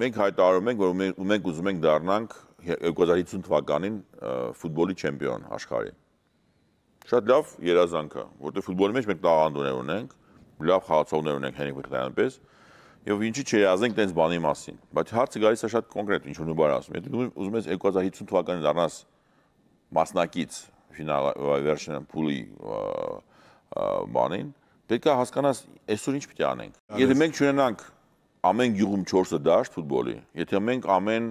մենք հայտարարում ենք, որ մենք, մենք ուզում ենք դառնանք 2050 թվականին ֆուտբոլի չեմպիոն աշխարհի։ Շատ լավ երազանք է, որտեղ ֆուտբոլի մեջ մենք տաղանդներ ունենք, լավ խաղացողներ ունենք Հենրիկ Մխիթարյանպես, եւ ինչի՞ չերազենք տենց բանի մասին։ Բայց հարցը գալիս է շատ կոնկրետ, ինչ ունի բար ասում։ Եթե դու ուզում ես 2050 թվականին դառնաս մասնակից ֆինալ վերջին փուլի բանին, պետք է հասկանաս այսօր ինչ պիտի անենք։ Եթե մենք չունենանք ամեն գյուղում 4-ը դաշտ ֆուտբոլի, եթե մենք ամեն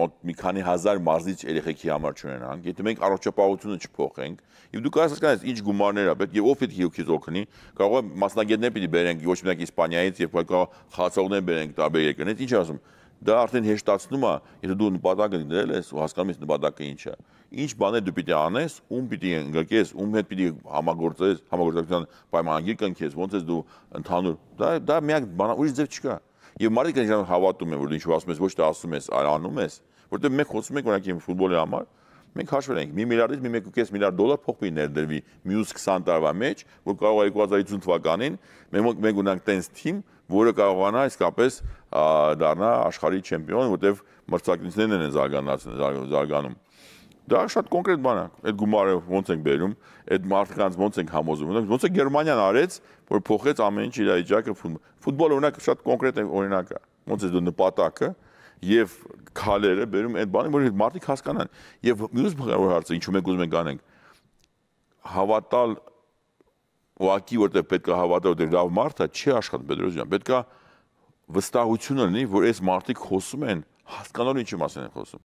մոտ մի քանի հազար մարզիչ երեխեքի համար չունենանք, եթե մենք առողջապահությունը չփոխենք, եւ դու կարաս հասկանաս ինչ գումարներ է պետք եւ ով պետք է քեզ օգնի, կարող է մասնագետներ պիտի բերենք ոչ միայն Իսպանիայից, եւ կարող խաղացողներ բերենք տարբեր երկրներից, ինչ ասում, դա արդեն հեշտացնում է, եթե դու նպատակը դրել ես ու հասկանում ես նպատակը ինչ է։ Ինչ բաներ դու պիտի անես, ում պիտի ընկես, ում հետ պիտի համագործես, համագործակցության պայմանագիր կնքես, ոնց ես դու ընդհանուր։ Դա դա միակ բանը, ուրիշ ձև չկա։ Եվ մարդիկ այն հավատում են, որ դու ինչ ասում ես, ոչ թե ասում ես, այլ անում ես, որտեղ մենք խոսում ենք օրինակ ֆուտբոլի համար, մենք հաշվել ենք 1 միլիարդից 1.5 միլիարդ դոլար փոխվի ներդրվի մյուս 20 տարվա մեջ, որ կարող է 2050 թվականին մենք մենք ունենք տենց թիմ, որը կարողանա իսկապես դառնա աշխարհի չեմպիոն, որտեղ մրցակիցներն են զարգանացնում, զարգանում։ Դա շատ կոնկրետ բան է։ Այդ գումարը ո՞նց ենք բերում, այդ մարդկանց ո՞նց ենք համոզում։ Ո՞նց է Գերմանիան արեց, որ փոխեց ամեն ինչ իր իրավիճակը ֆուտբոլ։ Ֆուտբոլը օրինակ շատ կոնկրետ օրինակ է։ Ո՞նց է դա նպատակը եւ քալերը բերում այդ բանը, որ մարդիկ հասկանան։ Եվ մյուս հարցը, ինչու մենք ուզում ենք անենք հավատալ ուղակի որտեղ պետք է հավատալ, որ լավ մարդ է, չի աշխատում Պետրոսյան։ Պետք է վստահություն ունենի, որ այս մարդիկ խոսում են հասկանալու ինչի մասին են խոսում։